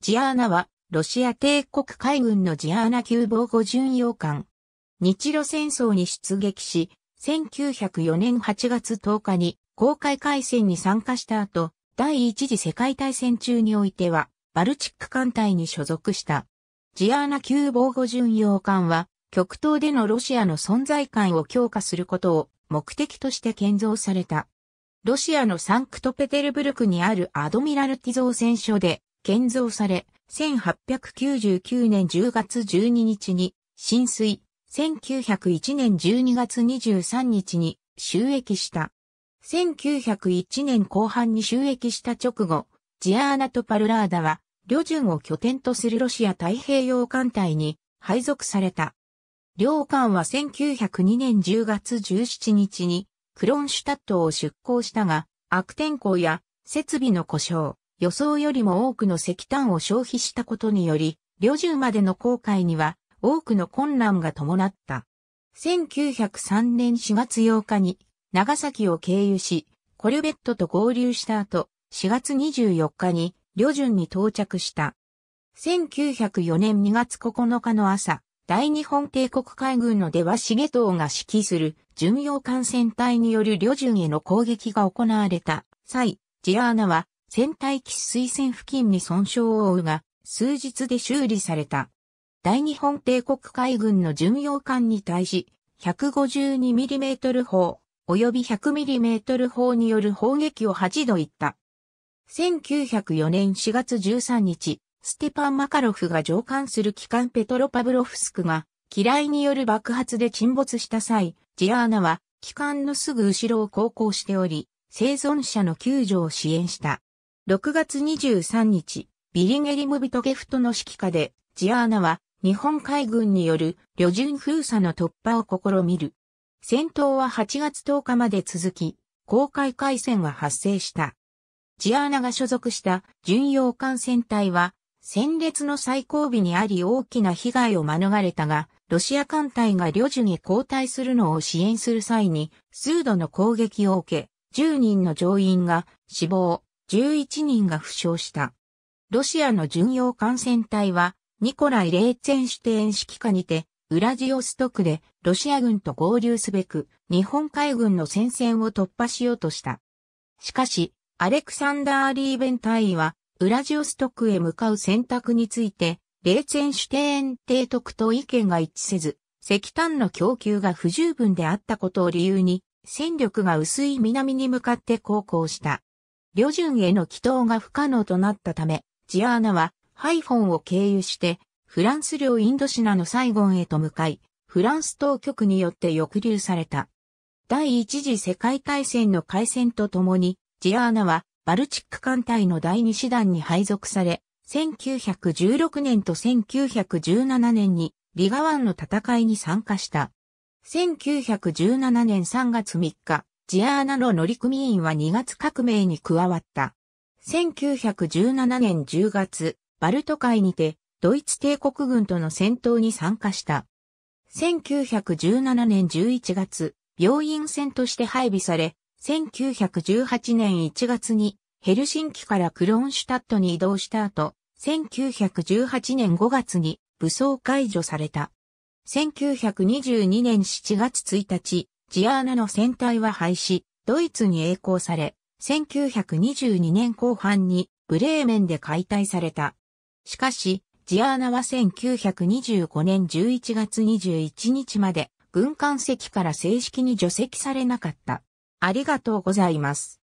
ジアーナは、ロシア帝国海軍のジアーナ級防護巡洋艦。日露戦争に出撃し、1904年8月10日に公開海戦に参加した後、第一次世界大戦中においては、バルチック艦隊に所属した。ジアーナ級防護巡洋艦は、極東でのロシアの存在感を強化することを目的として建造された。ロシアのサンクトペテルブルクにあるアドミラルティ造船所で建造され、1899年10月12日に浸水、1901年12月23日に収益した。1901年後半に収益した直後、ジアーナとパルラーダは、旅順を拠点とするロシア太平洋艦隊に配属された。両艦は1902年10月17日にクロンシュタットを出港したが、悪天候や設備の故障、予想よりも多くの石炭を消費したことにより、旅順までの航海には多くの困難が伴った。1903年4月8日に長崎を経由し、コルベットと合流した後、4月24日に旅順に到着した。1904年2月9日の朝、大日本帝国海軍の出羽重藤が指揮する巡洋艦船隊による旅順への攻撃が行われた際、ジアーナは船体機水線付近に損傷を負うが、数日で修理された。大日本帝国海軍の巡洋艦に対し、152mm 砲、及び 100mm 砲による砲撃を8度行った。1904年4月13日、ステパン・マカロフが上艦する機関ペトロパブロフスクが、機雷による爆発で沈没した際、ジアーナは、機関のすぐ後ろを航行しており、生存者の救助を支援した。6月23日、ビリゲリムビトゲフトの指揮下で、ジアーナは日本海軍による旅順封鎖の突破を試みる。戦闘は8月10日まで続き、公開海戦は発生した。ジアーナが所属した巡洋艦船隊は、戦列の最後尾にあり大きな被害を免れたが、ロシア艦隊が旅順に交代するのを支援する際に、数度の攻撃を受け、10人の乗員が死亡、11人が負傷した。ロシアの巡洋艦船隊は、ニコライ・レーツェンシュテーン指揮下にて、ウラジオストクでロシア軍と合流すべく、日本海軍の戦線を突破しようとした。しかし、アレクサンダー・リーベン隊は、ウラジオストクへ向かう選択について、レーツェンシュテーン提督と意見が一致せず、石炭の供給が不十分であったことを理由に、戦力が薄い南に向かって航行した。旅順への祈祷が不可能となったため、ジアーナはハイフォンを経由して、フランス領インドシナのサイゴンへと向かい、フランス当局によって抑留された。第一次世界大戦の開戦とともに、ジアーナはバルチック艦隊の第二師団に配属され、1916年と1917年にリガ湾の戦いに参加した。1917年3月3日、ジアーナの乗組員は2月革命に加わった。1917年10月、バルト海にて、ドイツ帝国軍との戦闘に参加した。1917年11月、病院船として配備され、1918年1月にヘルシンキからクローンシュタットに移動した後、1918年5月に武装解除された。1922年7月1日、ジアーナの船体は廃止、ドイツに栄光され、1922年後半にブレーメンで解体された。しかし、ジアーナは1925年11月21日まで軍艦席から正式に除籍されなかった。ありがとうございます。